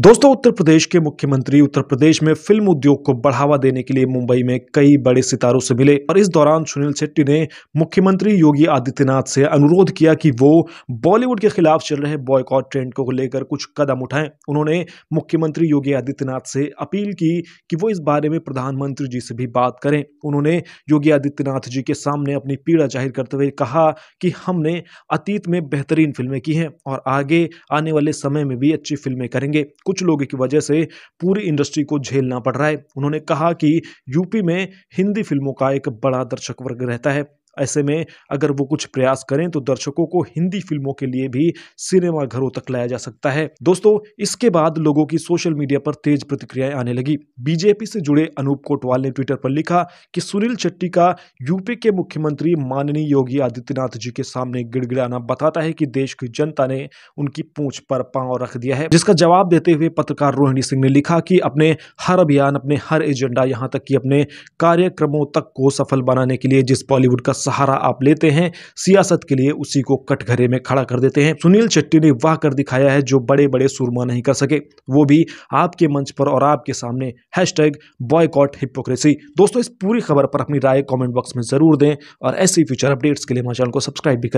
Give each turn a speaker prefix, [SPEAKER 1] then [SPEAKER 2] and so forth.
[SPEAKER 1] दोस्तों उत्तर प्रदेश के मुख्यमंत्री उत्तर प्रदेश में फिल्म उद्योग को बढ़ावा देने के लिए मुंबई में कई बड़े सितारों से मिले और इस दौरान सुनील शेट्टी ने मुख्यमंत्री योगी आदित्यनाथ से अनुरोध किया कि वो बॉलीवुड के खिलाफ चल रहे बॉयकॉट ट्रेंड को लेकर कुछ कदम उठाएं उन्होंने मुख्यमंत्री योगी आदित्यनाथ से अपील की कि वो इस बारे में प्रधानमंत्री जी से भी बात करें उन्होंने योगी आदित्यनाथ जी के सामने अपनी पीड़ा जाहिर करते हुए कहा कि हमने अतीत में बेहतरीन फिल्में की हैं और आगे आने वाले समय में भी अच्छी फिल्में करेंगे कुछ लोगों की वजह से पूरी इंडस्ट्री को झेलना पड़ रहा है उन्होंने कहा कि यूपी में हिंदी फिल्मों का एक बड़ा दर्शक वर्ग रहता है ऐसे में अगर वो कुछ प्रयास करें तो दर्शकों को हिंदी फिल्मों के लिए भी सिनेमा घरों तक लाया जा सकता है दोस्तों इसके बाद लोगों की सोशल मीडिया पर तेज प्रतिक्रियाएं आने लगी बीजेपी से जुड़े अनूप कोटवाल ने ट्विटर पर लिखा कि सुनील शेट्टी का यूपी के मुख्यमंत्री माननीय योगी आदित्यनाथ जी के सामने गिड़गिड़ाना बताता है कि देश की जनता ने उनकी पूछ पर पांव रख दिया है जिसका जवाब देते हुए पत्रकार रोहिणी सिंह ने लिखा कि अपने हर अभियान अपने हर एजेंडा यहाँ तक कि अपने कार्यक्रमों तक को सफल बनाने के लिए जिस बॉलीवुड का सहारा आप लेते हैं सियासत के लिए उसी को कटघरे में खड़ा कर देते हैं सुनील शेट्टी ने वाह कर दिखाया है जो बड़े बड़े सुरमा नहीं कर सके वो भी आपके मंच पर और आपके सामने हैश बॉयकॉट हिपोक्रेसी दोस्तों इस पूरी खबर पर अपनी राय कॉमेंट बॉक्स में जरूर दें और ऐसी फ्यूचर अपडेट्स के लिए हमारे चैनल को सब्सक्राइब भी करें